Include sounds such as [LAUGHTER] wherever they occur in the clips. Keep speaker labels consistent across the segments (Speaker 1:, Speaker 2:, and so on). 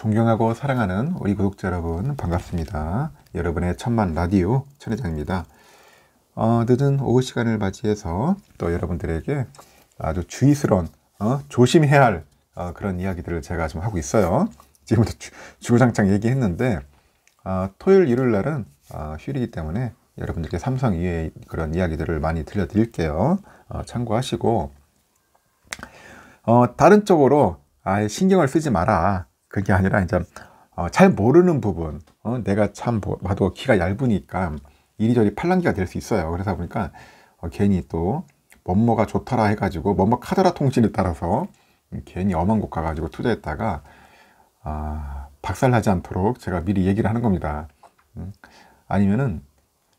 Speaker 1: 존경하고 사랑하는 우리 구독자 여러분 반갑습니다. 여러분의 천만 라디오 천회장입니다. 어, 늦은 오후 시간을 맞이해서 또 여러분들에게 아주 주의스러운 어, 조심해야 할 어, 그런 이야기들을 제가 좀 하고 있어요. 지금부터 주구장창 얘기했는데 어, 토요일 일요일 날은 어, 휴일이기 때문에 여러분들께 삼성 이외의 그런 이야기들을 많이 들려드릴게요. 어, 참고하시고 다른 쪽으로 아예 신경을 쓰지 마라. 그게 아니라 이제 어, 잘 모르는 부분, 어, 내가 참 봐도 키가 얇으니까 이리저리 팔랑귀가 될 수 있어요. 그래서 보니까 어, 괜히 또 뭐뭐가 좋더라 해가지고 뭐뭐 카더라 통신에 따라서 괜히 엄한 곳 가가지고 투자했다가 아, 박살나지 않도록 제가 미리 얘기를 하는 겁니다. 음, 아니면은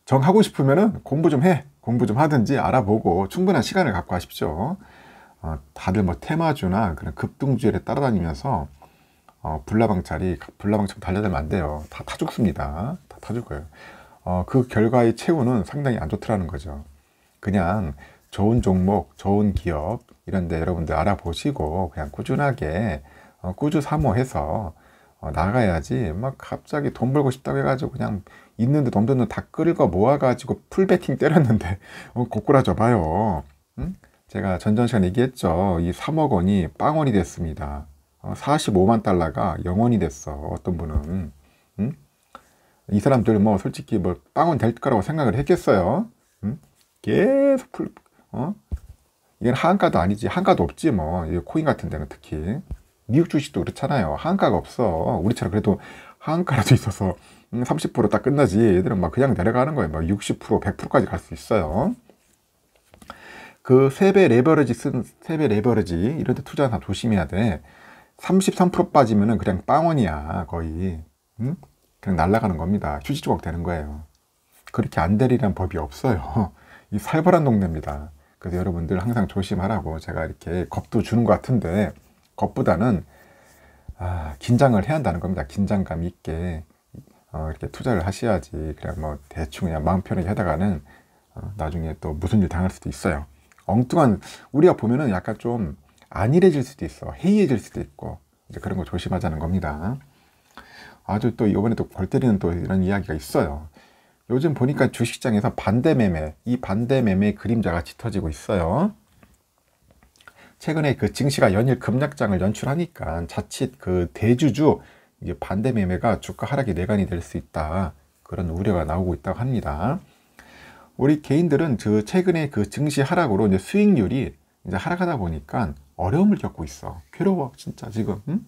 Speaker 1: 정하고 싶으면은 공부 좀 해. 공부 좀 하든지 알아보고 충분한 시간을 갖고 하십시오. 어, 다들 뭐 테마주나 그런 급등주에 따라다니면서 어, 불나방짜리 불나방처럼 달려들면 안 돼요. 다, 다 죽습니다. 다, 다 죽어요. 어, 그 결과의 최후는 상당히 안 좋더라는 거죠. 그냥 좋은 종목, 좋은 기업 이런 데 여러분들 알아보시고 그냥 꾸준하게 어, 꾸준 사모해서 어, 나가야지 막 갑자기 돈 벌고 싶다고 해가지고 그냥 있는데 돈도는다 끌고 모아가지고 풀베팅 때렸는데 [LAUGHS] 어, 고꾸라져 봐요. 응? 제가 전전 시간 얘기했죠. 이 3억 원이 빵원이 됐습니다. 45만 어, 달러가 영원이 됐어. 어떤 분은. 응? 이 사람들 뭐 솔직히 뭐 빵은 될 거라고 생각을 했겠어요. 응? 계속 풀, 어? 이건 한가도 아니지. 한가도 없지 뭐. 코인 같은 데는 특히. 미국 주식도 그렇잖아요. 한가가 없어. 우리처럼 그래도 한가라도 있어서 30%딱 음, 끝나지. 얘들은 막 그냥 내려가는 거예요. 막 60%, 100%까지 갈 수 있어요. 그 세배 레버리지 쓴 세배 레버리지 이런 데 투자는 다 조심해야 돼. 33% 빠지면은 그냥 빵원이야 거의 응? 그냥 날아가는 겁니다 휴지 조각 되는 거예요 그렇게 안 되리란 법이 없어요 [LAUGHS] 이 살벌한 동네입니다 그래서 여러분들 항상 조심하라고 제가 이렇게 겁도 주는 것 같은데 겁보다는 아, 긴장을 해야 한다는 겁니다 긴장감 있게 어, 이렇게 투자를 하셔야지 그냥 뭐 대충 그냥 마음 편하게 하다가는 어, 나중에 또 무슨 일 당할 수도 있어요 엉뚱한 우리가 보면은 약간 좀 안일해질 수도 있어. 해이해질 수도 있고. 이제 그런 거 조심하자는 겁니다. 아주 또 이번에 또골 때리는 또 이런 이야기가 있어요. 요즘 보니까 주식장에서 반대 매매, 이 반대 매매 그림자가 짙어지고 있어요. 최근에 그 증시가 연일 급락장을 연출하니까 자칫 그 대주주 이제 반대 매매가 주가 하락이 내관이 될 수 있다. 그런 우려가 나오고 있다고 합니다. 우리 개인들은 그 최근에 그 증시 하락으로 이제 수익률이 이제 하락하다 보니까 어려움을 겪고 있어. 괴로워, 진짜 지금. 응?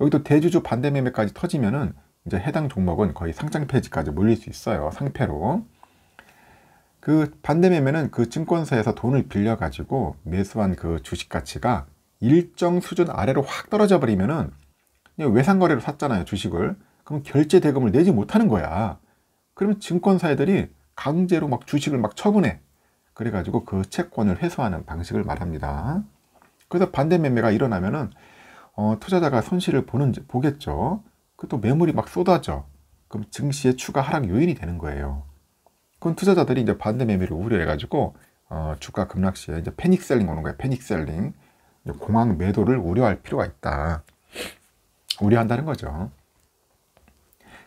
Speaker 1: 여기도 대주주 반대 매매까지 터지면은 이제 해당 종목은 거의 상장 폐지까지 몰릴 수 있어요. 상패로. 그 반대 매매는 그 증권사에서 돈을 빌려가지고 매수한 그 주식 가치가 일정 수준 아래로 확 떨어져 버리면은 외상거래로 샀잖아요. 주식을. 그럼 결제 대금을 내지 못하는 거야. 그러면 증권사들이 애 강제로 막 주식을 막 처분해. 그래가지고 그 채권을 회수하는 방식을 말합니다. 그래서 반대 매매가 일어나면은 어, 투자자가 손실을 보는 보겠죠. 그또 매물이 막 쏟아져. 그럼 증시의 추가 하락 요인이 되는 거예요. 그건 투자자들이 이제 반대 매매를 우려해가지고 어, 주가 급락 시에 이제 패닉셀링 오는 거예요. 패닉셀링 공황 매도를 우려할 필요가 있다. 우려한다는 거죠.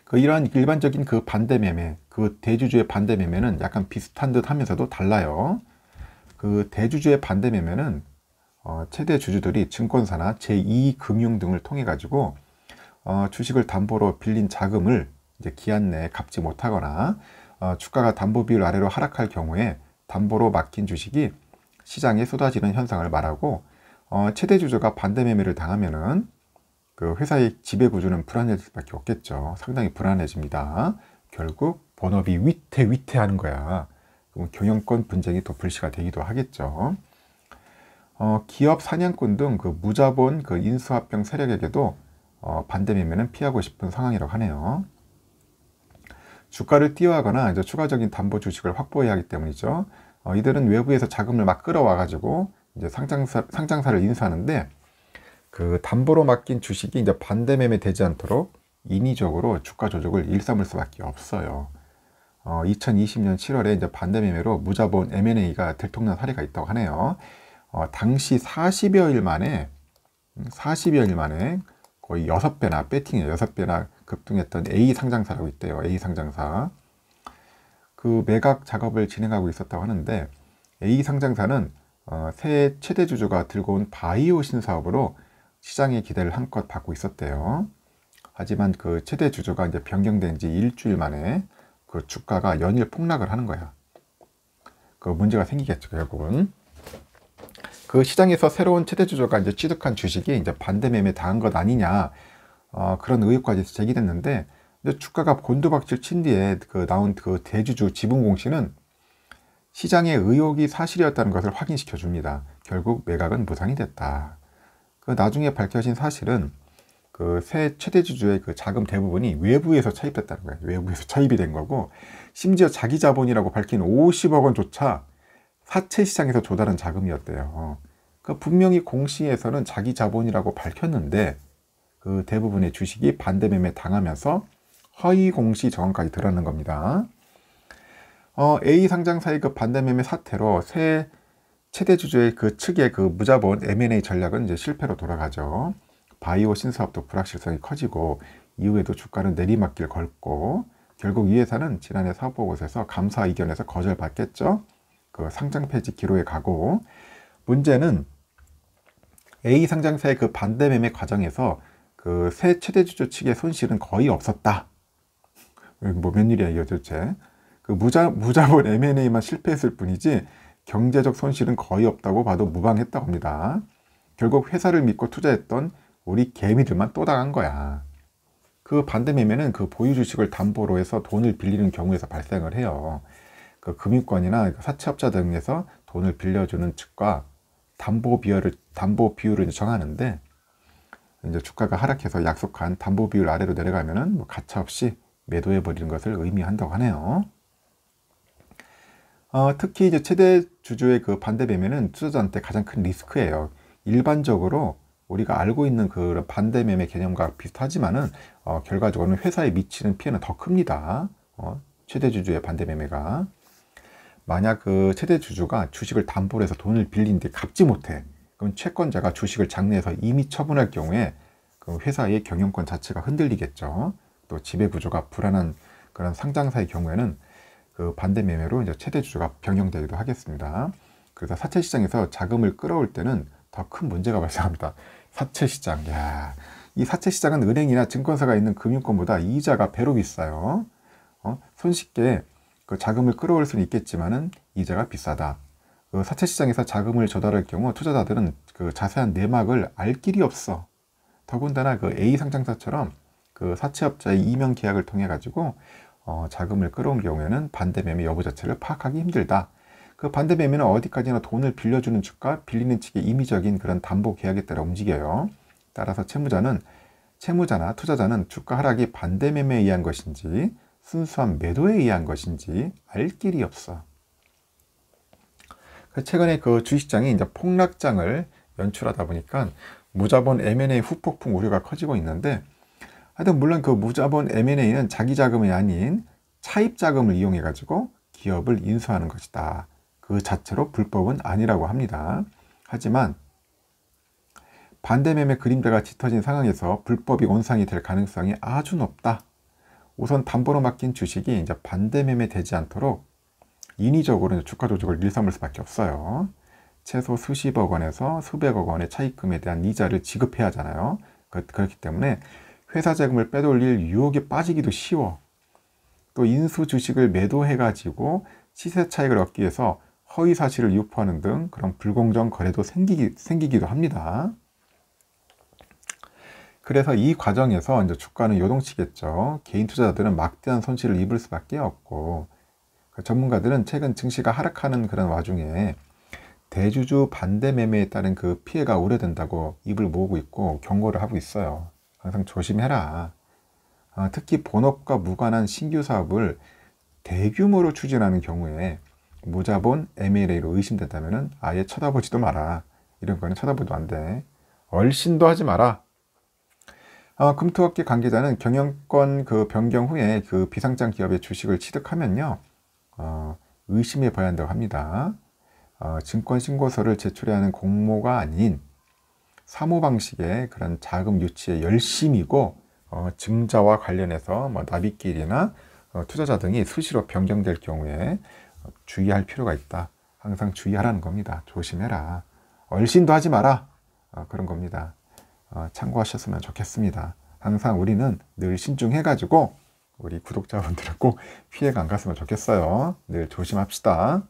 Speaker 1: 그 이러한 일반적인 그 반대 매매, 그 대주주의 반대 매매는 약간 비슷한 듯 하면서도 달라요. 그 대주주의 반대 매매는 어, 최대 주주들이 증권사나 제2금융 등을 통해 가지고 어, 주식을 담보로 빌린 자금을 이제 기한 내에 갚지 못하거나 어, 주가가 담보 비율 아래로 하락할 경우에 담보로 맡긴 주식이 시장에 쏟아지는 현상을 말하고 어, 최대 주주가 반대 매매를 당하면은 그 회사의 지배 구조는 불안해질 수밖에 없겠죠. 상당히 불안해집니다. 결국 본업이 위태위태하는 거야. 그럼 경영권 분쟁이 또 불씨가 되기도 하겠죠. 어, 기업 사냥꾼 등 그 무자본 그 인수합병 세력에게도 어, 반대 매매는 피하고 싶은 상황이라고 하네요. 주가를 띄워하거나 이제 추가적인 담보 주식을 확보해야 하기 때문이죠. 어, 이들은 외부에서 자금을 막 끌어와 가지고 이제 상장사, 상장사를 인수하는데 그 담보로 맡긴 주식이 이제 반대 매매되지 않도록 인위적으로 주가 조작을 일삼을 수밖에 없어요. 어, 2020년 7월에 이제 반대 매매로 무자본 M&A가 들통난 사례가 있다고 하네요. 어, 당시 40여일 만에 40여일 음, 만에 거의 6배나 배팅이 6배나 급등했던 A 상장사라고 있대요. A 상장사. 그 매각 작업을 진행하고 있었다고 하는데 A 상장사는 어, 새 최대 주주가 들고 온 바이오신 사업으로 시장의 기대를 한껏 받고 있었대요. 하지만 그 최대 주주가 이제 변경된 지 일주일 만에 그 주가가 연일 폭락을 하는 거야. 그 문제가 생기겠죠, 결국은. 그 시장에서 새로운 최대 주주가 이제 취득한 주식이 이제 반대 매매 당한 것 아니냐 어, 그런 의혹까지 제기됐는데 주가가 곤두박질 친 뒤에 그 나온 그 대주주 지분 공시는 시장의 의혹이 사실이었다는 것을 확인시켜 줍니다. 결국 매각은 무산이 됐다. 그 나중에 밝혀진 사실은 그 새 최대주주의 그 자금 대부분이 외부에서 차입됐다는 거예요. 외부에서 차입이 된 거고 심지어 자기 자본이라고 밝힌 50억 원조차 사채 시장에서 조달한 자금이었대요. 그러니까 분명히 공시에서는 자기 자본이라고 밝혔는데 그 대부분의 주식이 반대 매매 당하면서 허위 공시 정원까지 들었는 겁니다. 어, A 상장사의 그 반대 매매 사태로 새 최대 주주의 그 측의 그 무자본 M&A 전략은 이제 실패로 돌아가죠. 바이오 신사업도 불확실성이 커지고 이후에도 주가는 내리막길 걸고 결국 이 회사는 지난해 사업보고서에서 감사 의견에서 거절받겠죠. 그 상장 페이지 기로에 가고 문제는 A 상장사의 그 반대 매매 과정에서 그새 최대주주 측의 손실은 거의 없었다. 뭐 웬일이야 이거 도대체. 그 무자, 무자본 M&A만 실패했을 뿐이지 경제적 손실은 거의 없다고 봐도 무방했다고 합니다. 결국 회사를 믿고 투자했던 우리 개미들만 또 당한 거야. 그 반대 매매는 그 보유 주식을 담보로 해서 돈을 빌리는 경우에서 발생을 해요. 그 금융권이나 그러니까 사채업자 등에서 돈을 빌려주는 측과 담보 비율을 담보 비율을 정하는데 이제 주가가 하락해서 약속한 담보 비율 아래로 내려가면은 뭐 가차없이 매도해 버리는 것을 의미한다고 하네요. 어, 특히 이제 최대 주주의 그 반대 매매는 투자자한테 가장 큰 리스크예요. 일반적으로 우리가 알고 있는 그 반대 매매 개념과 비슷하지만은 어, 결과적으로는 회사에 미치는 피해는 더 큽니다. 어, 최대 주주의 반대 매매가. 만약 그 최대 주주가 주식을 담보로 해서 돈을 빌린데 갚지 못해 그럼 채권자가 주식을 장내에서 이미 처분할 경우에 그 회사의 경영권 자체가 흔들리겠죠. 또 지배 구조가 불안한 그런 상장사의 경우에는 그 반대 매매로 이제 최대 주주가 변경되기도 하겠습니다. 그래서 사채 시장에서 자금을 끌어올 때는 더 큰 문제가 발생합니다. [LAUGHS] 사채 시장, 야, 이 사채 시장은 은행이나 증권사가 있는 금융권보다 이자가 배로 비싸요. 어? 손쉽게 그 자금을 끌어올 수는 있겠지만은 이자가 비싸다. 그 사채 시장에서 자금을 조달할 경우 투자자들은 그 자세한 내막을 알 길이 없어. 더군다나 그 A 상장사처럼 그 사채업자의 이명 계약을 통해 가지고 어, 자금을 끌어온 경우에는 반대 매매 여부 자체를 파악하기 힘들다. 그 반대 매매는 어디까지나 돈을 빌려주는 측과 빌리는 측의 임의적인 그런 담보 계약에 따라 움직여요. 따라서 채무자는 채무자나 투자자는 주가 하락이 반대 매매에 의한 것인지 순수한 매도에 의한 것인지 알 길이 없어. 최근에 그 주식장이 이제 폭락장을 연출하다 보니까 무자본 M&A 후폭풍 우려가 커지고 있는데 하여튼 물론 그 무자본 M&A는 자기 자금이 아닌 차입 자금을 이용해 가지고 기업을 인수하는 것이다. 그 자체로 불법은 아니라고 합니다. 하지만 반대 매매 그림자가 짙어진 상황에서 불법이 온상이 될 가능성이 아주 높다. 우선 담보로 맡긴 주식이 이제 반대 매매되지 않도록 인위적으로 주가 조직을 일삼을 수밖에 없어요. 최소 수십억 원에서 수백억 원의 차익금에 대한 이자를 지급해야 하잖아요. 그, 렇기 때문에 회사 자금을 빼돌릴 유혹에 빠지기도 쉬워. 또 인수 주식을 매도해가지고 시세 차익을 얻기 위해서 허위 사실을 유포하는 등 그런 불공정 거래도 생기기, 생기기도 합니다. 그래서 이 과정에서 이제 주가는 요동치겠죠. 개인 투자자들은 막대한 손실을 입을 수밖에 없고 그 전문가들은 최근 증시가 하락하는 그런 와중에 대주주 반대 매매에 따른 그 피해가 우려된다고 입을 모으고 있고 경고를 하고 있어요. 항상 조심해라. 어, 특히 본업과 무관한 신규 사업을 대규모로 추진하는 경우에 무자본 M&A로 의심된다면 아예 쳐다보지도 마라. 이런 거는 쳐다보도 지안 돼. 얼씬도 하지 마라. 어, 금토학기 관계자는 경영권 그 변경 후에 그 비상장 기업의 주식을 취득하면요 어, 의심해 봐야 한다고 합니다. 어, 증권 신고서를 제출해야 하는 공모가 아닌 사모 방식의 그런 자금 유치에 열심이고 어, 증자와 관련해서 뭐 납입길이나 어, 투자자 등이 수시로 변경될 경우에 어, 주의할 필요가 있다. 항상 주의하라는 겁니다. 조심해라. 얼씬도 하지 마라. 어, 그런 겁니다. 어, 참고하셨으면 좋겠습니다. 항상 우리는 늘 신중해가지고 우리 구독자분들은 꼭 [LAUGHS] 피해가 안 갔으면 좋겠어요. 늘 조심합시다.